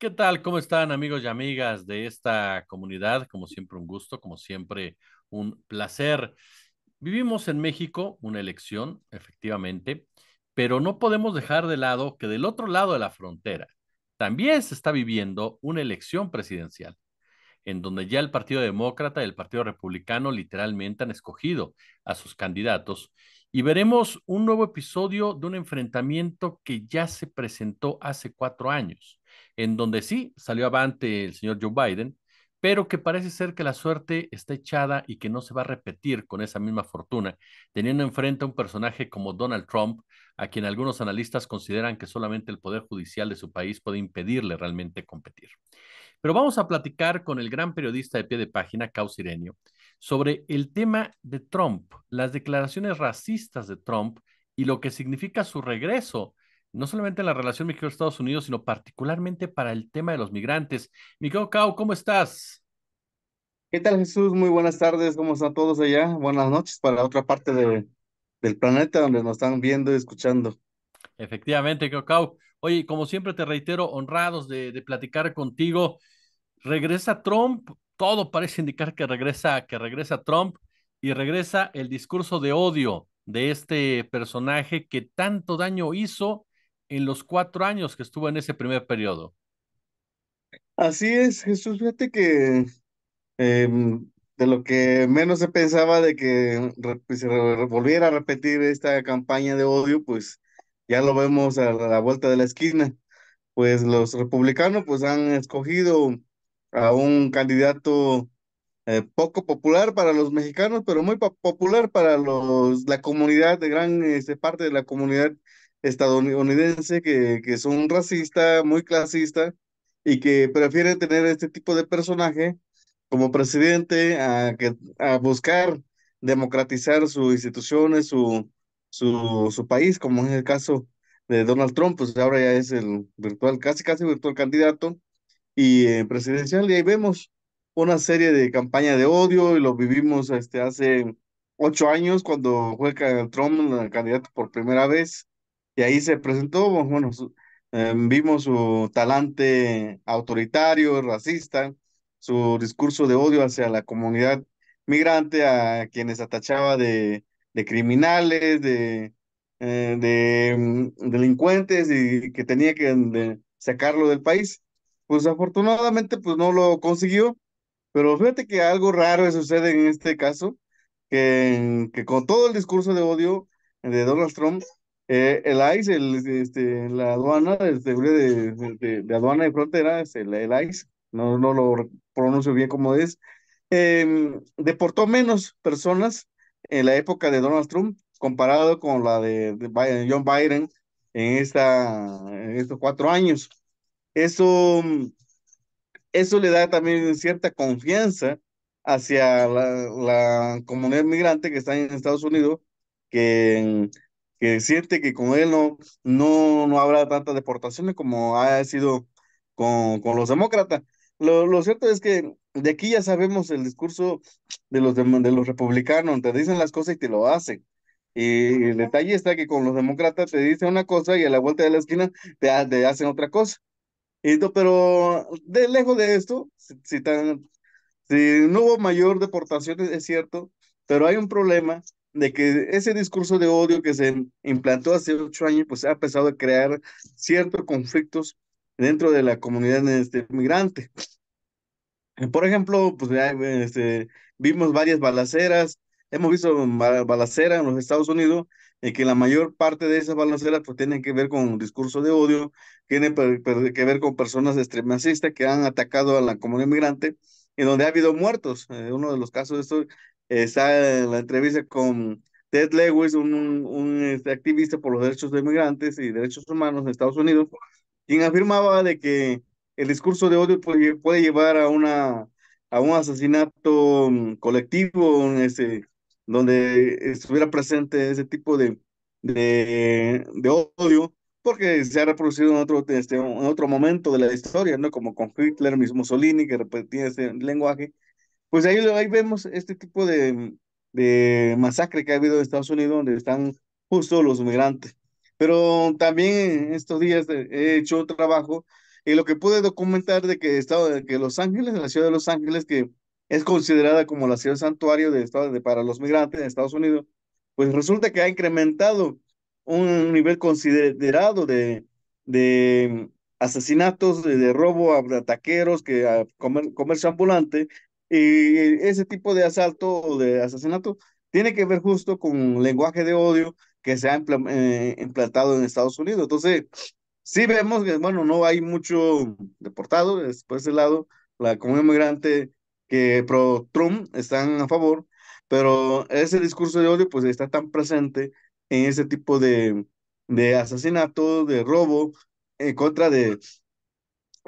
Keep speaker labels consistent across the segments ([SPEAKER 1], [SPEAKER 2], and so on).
[SPEAKER 1] ¿Qué tal? ¿Cómo están amigos y amigas de esta comunidad? Como siempre un gusto, como siempre un placer. Vivimos en México una elección, efectivamente, pero no podemos dejar de lado que del otro lado de la frontera también se está viviendo una elección presidencial, en donde ya el Partido Demócrata y el Partido Republicano literalmente han escogido a sus candidatos y veremos un nuevo episodio de un enfrentamiento que ya se presentó hace cuatro años, en donde sí salió avante el señor Joe Biden, pero que parece ser que la suerte está echada y que no se va a repetir con esa misma fortuna, teniendo enfrente a un personaje como Donald Trump, a quien algunos analistas consideran que solamente el Poder Judicial de su país puede impedirle realmente competir. Pero vamos a platicar con el gran periodista de pie de página, Caus Sirenio, sobre el tema de Trump, las declaraciones racistas de Trump y lo que significa su regreso, no solamente en la relación México-Estados Unidos, sino particularmente para el tema de los migrantes. Miguel Cao, ¿cómo estás?
[SPEAKER 2] ¿Qué tal, Jesús? Muy buenas tardes, ¿cómo están todos allá? Buenas noches para otra parte del planeta donde nos están viendo y escuchando.
[SPEAKER 1] Efectivamente, Cau. Oye, como siempre te reitero, honrados de, de platicar contigo. Regresa Trump, todo parece indicar que regresa, que regresa Trump y regresa el discurso de odio de este personaje que tanto daño hizo en los cuatro años que estuvo en ese primer periodo.
[SPEAKER 2] Así es, Jesús, fíjate que em, de lo que menos se pensaba de que pues, se volviera a repetir esta campaña de odio, pues ya lo vemos a la vuelta de la esquina. Pues los republicanos pues han escogido a un candidato eh, poco popular para los mexicanos, pero muy popular para los, la comunidad, de gran este, parte de la comunidad estadounidense que, que un racista, muy clasista y que prefiere tener este tipo de personaje como presidente a, que, a buscar democratizar sus instituciones, su, su, su país, como es el caso de Donald Trump, pues ahora ya es el virtual, casi casi virtual candidato y en presidencial, y ahí vemos una serie de campañas de odio, y lo vivimos este, hace ocho años cuando fue Trump candidato por primera vez, y ahí se presentó, bueno, em, vimos su talante autoritario, racista, su discurso de odio hacia la comunidad migrante, a quienes atachaba de, criminales, de, eh, de mm, delincuentes y que tenía que sacarlo del país. Pues afortunadamente, pues no lo consiguió. Pero fíjate que algo raro sucede en este caso, que, que con todo el discurso de odio de Donald Trump, eh, el ICE, el, este, la aduana de de, de, aduana y frontera, el, ICE, no, no lo pronuncio bien como es, em, deportó menos personas en la época de Donald Trump comparado con la de, John Biden en, en estos cuatro años. Eso, mm, eso le da también cierta confianza hacia la, comunidad migrante que está en Estados Unidos, que, mm, que siente que con él no, no, habrá tantas deportaciones como ha sido con, con los demócratas. Lo, cierto es que de aquí ya sabemos el discurso de los, los republicanos, te dicen las cosas y te lo hacen. Y el detalle está que con los demócratas te dicen una cosa y a la vuelta de la esquina te, te hacen otra cosa pero de lejos de esto, si, tan, si no hubo mayor deportación, es cierto, pero hay un problema de que ese discurso de odio que se implantó hace ocho años, pues ha empezado a crear ciertos conflictos dentro de la comunidad este, migrante. Por ejemplo, pues este, vimos varias balaceras, hemos visto balaceras en los Estados Unidos y que la mayor parte de esas balaceras pues tienen que ver con un discurso de odio, tienen que ver con personas extremacistas que han atacado a la comunidad migrante en donde ha habido muertos. Eh, uno de los casos de esto eh, está en la entrevista con Ted Lewis, un, un, este, activista por los derechos de migrantes y derechos humanos en Estados Unidos, quien afirmaba de que el discurso de odio puede, llevar a, una, a un asesinato mm, colectivo, en ese, donde estuviera presente ese tipo de, de, odio, porque se ha reproducido en otro, este, en otro momento de la historia, ¿no? Como con Hitler, mismo Mussolini, que repetía ese lenguaje. Pues ahí, ahí vemos este tipo de, de masacre que ha habido en Estados Unidos, donde están justo los migrantes. Pero también en estos días he hecho trabajo y lo que pude documentar de que, estado, de que Los Ángeles, la ciudad de Los Ángeles, que es considerada como la ciudad santuario de, para los migrantes en Estados Unidos, pues resulta que ha incrementado un nivel considerado de, de asesinatos, de, robo a ataqueros, que comercio ambulante, y ese tipo de asalto o de asesinato tiene que ver justo con lenguaje de odio que se ha eh, implantado en Estados Unidos. Entonces, sí vemos que, bueno, no hay mucho deportado, es, por ese lado, la comunidad migrante que pro Trump están a favor, pero ese discurso de odio pues está tan presente en ese tipo de, de asesinato, de robo en contra de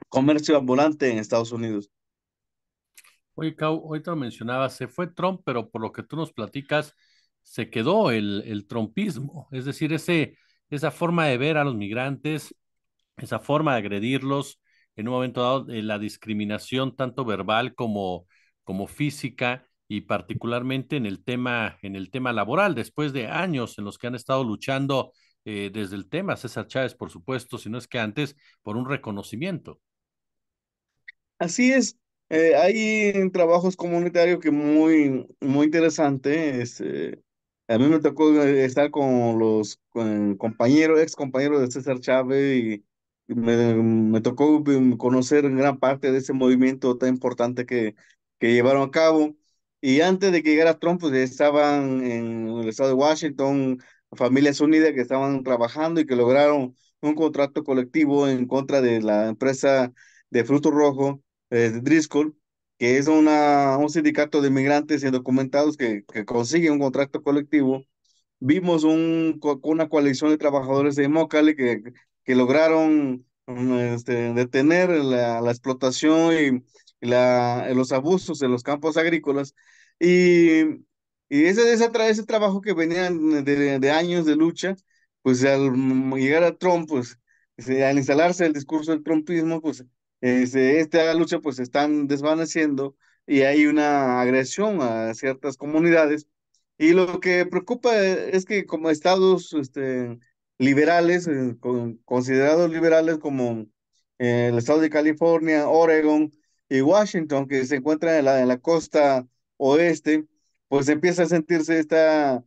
[SPEAKER 2] comercio ambulante en Estados Unidos.
[SPEAKER 1] Oye, Cau, ahorita mencionabas, se fue Trump, pero por lo que tú nos platicas, se quedó el, el trumpismo, es decir, ese, esa forma de ver a los migrantes, esa forma de agredirlos, en un momento dado eh, la discriminación tanto verbal como, como física y particularmente en el tema en el tema laboral después de años en los que han estado luchando eh, desde el tema César Chávez por supuesto si no es que antes por un reconocimiento
[SPEAKER 2] así es eh, hay trabajos comunitarios que muy muy interesante este, a mí me tocó estar con los compañeros ex compañeros de César Chávez y me, tocó mm, conocer gran parte de ese movimiento tan importante que, que llevaron a cabo. Y antes de que llegara Trump, pues estaban en el estado de Washington familias unidas que estaban trabajando y que lograron un contrato colectivo en contra de la empresa de fruto rojo, eh, Driscoll, que es una, un sindicato de inmigrantes indocumentados que, que consigue un contrato colectivo. Vimos un, una coalición de trabajadores de Mócale que que lograron mm, este, detener la, explotación y la, los abusos en los campos agrícolas. Y, y ese, ese trabajo que venían de, de, años de lucha, pues al mm, llegar a Trump, pues al instalarse el discurso del trumpismo, pues este, esta lucha pues están desvaneciendo y hay una agresión a ciertas comunidades. Y lo que preocupa eh, es que como estados este, liberales, eh, considerados liberales como eh, el estado de California, Oregon y Washington, que se encuentran en la, la costa oeste, pues empieza a sentirse esta,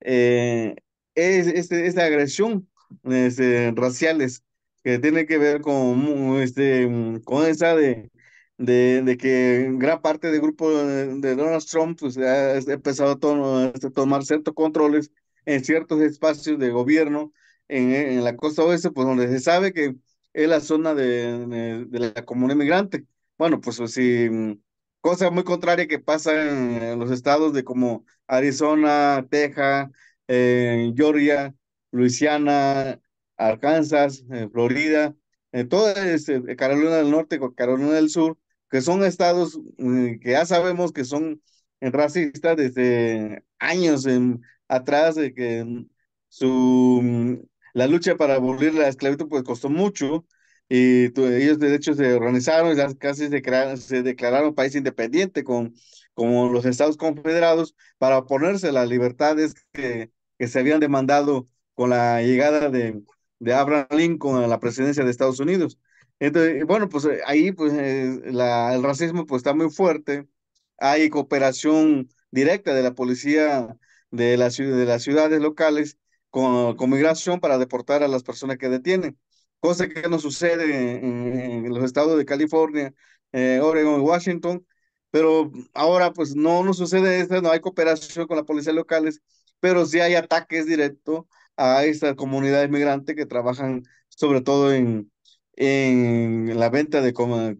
[SPEAKER 2] eh, este, esta agresión este, raciales que tiene que ver con, este, mm, con esa de, de, que gran parte del grupo de, Donald Trump pues, ha empezado a, a tomar ciertos controles en ciertos espacios de gobierno en, la costa oeste, pues donde se sabe que es la zona de, la comunidad migrante. Bueno, pues, pues sí, cosa muy contraria que pasa en, los estados de como Arizona, Texas, eh, Georgia, Luisiana, Arkansas, eh, Florida, en eh, toda este, Carolina del Norte, Carolina del Sur, que son estados mm, que ya sabemos que son racistas desde años atrás de que su la lucha para abolir la esclavitud pues costó mucho y ellos de hecho se organizaron y las casi se, declararon país independiente con, como los Estados Confederados para oponerse a las libertades que, que se habían demandado con la llegada de, de Abraham Lincoln a la presidencia de Estados Unidos. Entonces, bueno, pues ahí pues eh, el racismo pues está muy fuerte. Hay cooperación directa de la policía de las ciudades locales con, migración para deportar a las personas que detienen, cosa que no sucede en, los estados de California, eh, Oregon y Washington, pero ahora pues no, nos sucede esto, no hay cooperación con las policías locales, pero sí hay ataques directos a estas comunidad inmigrante que trabajan sobre todo en, en la venta de,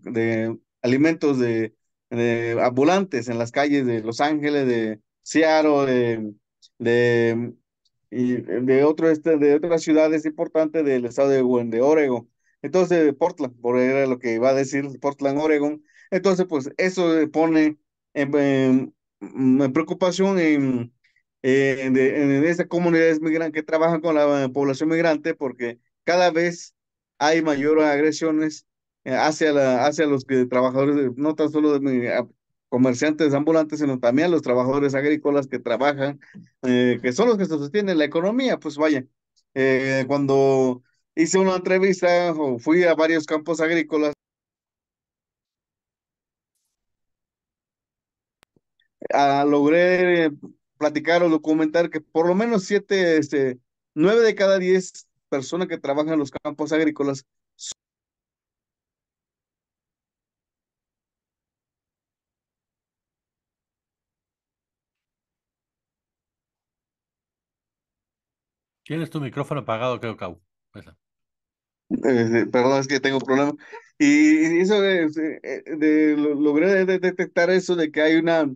[SPEAKER 2] de alimentos de, de ambulantes en las calles de Los Ángeles, de Seattle, de, de y de otro este, de otras ciudades importantes del estado de, de Oregon. Entonces, Portland, por era lo que iba a decir, Portland, Oregon. Entonces, pues eso pone mm, en, preocupación en, eh, en esas comunidades migrantes que trabajan con la eh, población migrante porque cada vez hay mayores agresiones eh, hacia, la, hacia los trabajadores, no tan solo de, comerciantes ambulantes, sino también los trabajadores agrícolas que trabajan, eh, que son los que sostienen la economía. Pues vaya, eh, cuando hice una entrevista o fui a varios campos agrícolas, ah, logré platicar o documentar que por lo menos siete, este, nueve de cada diez personas que trabajan en los campos agrícolas
[SPEAKER 1] Tienes tu micrófono apagado, creo, Cau. Este,
[SPEAKER 2] perdón, es que tengo un problema.
[SPEAKER 1] Y eso de, de, logré detectar
[SPEAKER 2] eso de que hay una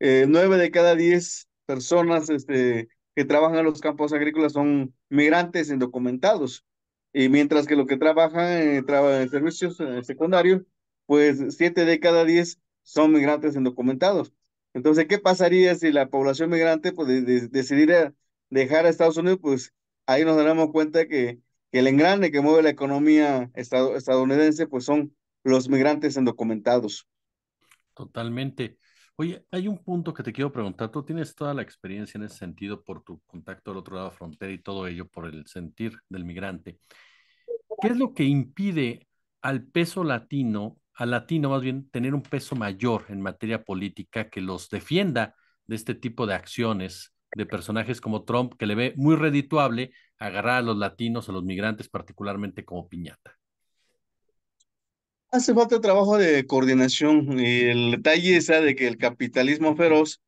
[SPEAKER 2] eh, nueve de cada diez personas este, que trabajan en los campos agrícolas son migrantes indocumentados. Y mientras que los que trabajan eh, en servicios eh, secundarios, pues siete de cada diez son migrantes indocumentados. Entonces, ¿qué pasaría si la población migrante pues, decidiera dejar a Estados Unidos, pues ahí nos daremos cuenta que, que el engrane que mueve la economía estadounidense, pues son los migrantes indocumentados.
[SPEAKER 1] Totalmente. Oye, hay un punto que te quiero preguntar. Tú tienes toda la experiencia en ese sentido por tu contacto al otro lado de la frontera y todo ello por el sentir del migrante. ¿Qué es lo que impide al peso latino, al latino más bien, tener un peso mayor en materia política que los defienda de este tipo de acciones de personajes como Trump, que le ve muy redituable agarrar a los latinos, a los migrantes, particularmente como piñata.
[SPEAKER 2] Hace falta trabajo de coordinación y el detalle es de que el capitalismo feroz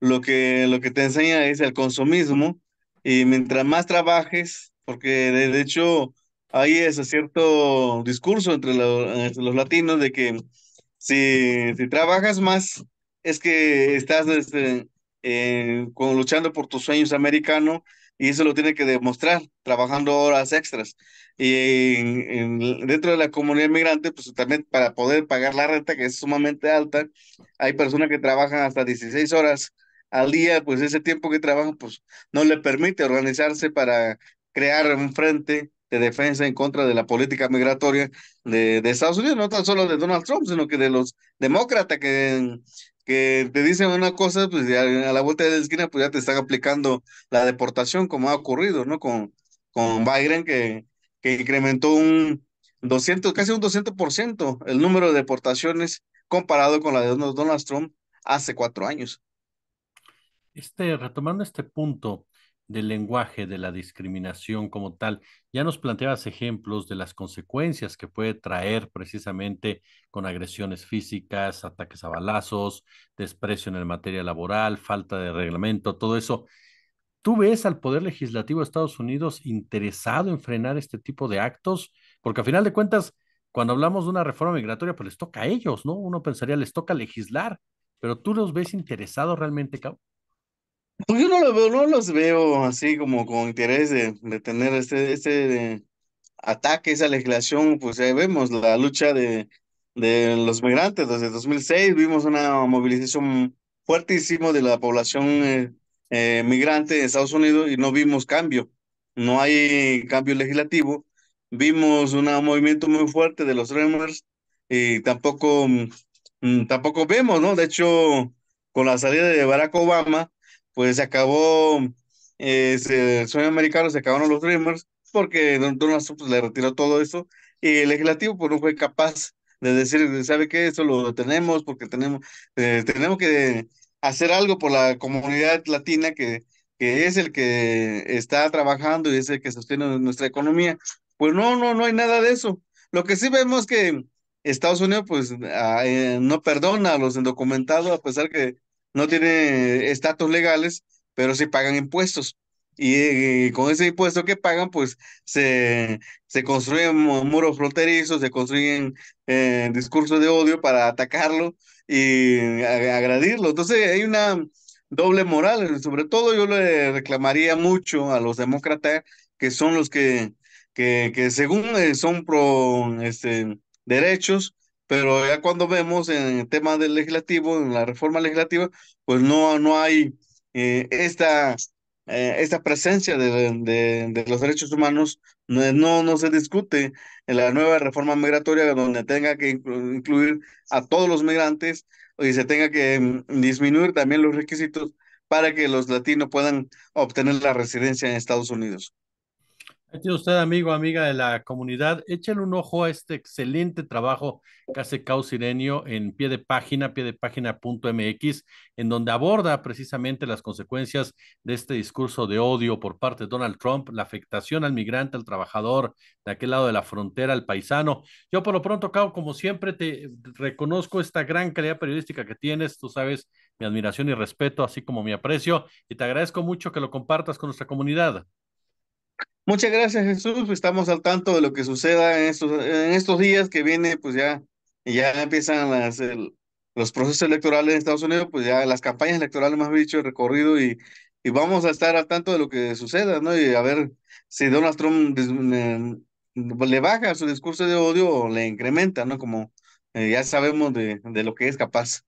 [SPEAKER 2] lo que, lo que te enseña es el consumismo y mientras más trabajes, porque de, hecho hay ese cierto discurso entre, los latinos de que si, trabajas más, es que estás este, eh, luchando por tus sueños americano y eso lo tiene que demostrar trabajando horas extras. Y dentro de la comunidad migrante, pues también para poder pagar la renta, que es sumamente alta, hay personas que trabajan hasta 16 horas al día, pues ese tiempo que trabajan, pues no le permite organizarse para crear un frente de defensa en contra de la política migratoria de, de Estados Unidos, no tan solo de Donald Trump, sino que de los demócratas que que te dicen una cosa, pues ya a la vuelta de la esquina, pues ya te están aplicando la deportación, como ha ocurrido, ¿no? Con, con Biden, que, que incrementó un 200, casi un 200% el número de deportaciones comparado con la de Donald Trump hace cuatro años.
[SPEAKER 1] Este, retomando este punto, del lenguaje, de la discriminación como tal. Ya nos planteabas ejemplos de las consecuencias que puede traer precisamente con agresiones físicas, ataques a balazos, desprecio en el materia laboral, falta de reglamento, todo eso. ¿Tú ves al Poder Legislativo de Estados Unidos interesado en frenar este tipo de actos? Porque a final de cuentas, cuando hablamos de una reforma migratoria, pues les toca a ellos, ¿no? Uno pensaría, les toca legislar, pero tú los ves interesados realmente,
[SPEAKER 2] pues yo no, veo, no los veo así como con interés de, tener este, este ataque, esa legislación, pues ahí vemos la lucha de, de los migrantes desde 2006, vimos una movilización fuertísima de la población eh, eh, migrante de Estados Unidos y no vimos cambio, no hay cambio legislativo, vimos un movimiento muy fuerte de los Dreamers y tampoco, mm, tampoco vemos, ¿no? De hecho, con la salida de Barack Obama, pues se acabó eh, el sueño americano, se acabaron los Dreamers, porque Donald Trump pues, le retiró todo eso, y el legislativo pues no fue capaz de decir, ¿sabe qué? eso lo tenemos porque tenemos, eh, tenemos que hacer algo por la comunidad latina que, que es el que está trabajando y es el que sostiene nuestra economía. Pues no, no, no hay nada de eso. Lo que sí vemos que Estados Unidos pues ah, eh, no perdona a los indocumentados a pesar que no tiene estatus legales, pero sí pagan impuestos. Y, eh, con ese impuesto que pagan, pues se, se construyen muros fronterizos, se construyen eh, discursos de odio para atacarlo y eh, agredirlo. Entonces hay una doble moral. Sobre todo yo le reclamaría mucho a los demócratas, que son los que, que, que según son pro este, derechos, pero ya cuando vemos en el tema del legislativo, en la reforma legislativa, pues no, no hay eh, esta, eh, esta presencia de, los derechos humanos, no, no, no, se discute en la nueva reforma migratoria donde tenga que incluir a todos los migrantes y se tenga que mm, disminuir también los requisitos para que los latinos puedan obtener la residencia en Estados Unidos
[SPEAKER 1] usted, amigo, amiga de la comunidad, échenle un ojo a este excelente trabajo que hace Cao Sirenio en pie de página, pie de página.mx, en donde aborda precisamente las consecuencias de este discurso de odio por parte de Donald Trump, la afectación al migrante, al trabajador de aquel lado de la frontera, al paisano. Yo por lo pronto, Cao, como siempre, te reconozco esta gran calidad periodística que tienes, tú sabes mi admiración y respeto, así como mi aprecio, y te agradezco mucho que lo compartas con nuestra comunidad.
[SPEAKER 2] Muchas gracias, Jesús. Estamos al tanto de lo que suceda en estos, en estos días que viene, pues ya, ya empiezan las, los procesos electorales en Estados Unidos, pues ya las campañas electorales, más dicho, el recorrido y, y vamos a estar al tanto de lo que suceda, ¿no? Y a ver si Donald Trump le baja su discurso de odio o le incrementa, ¿no? Como eh, ya sabemos de, de lo que es capaz.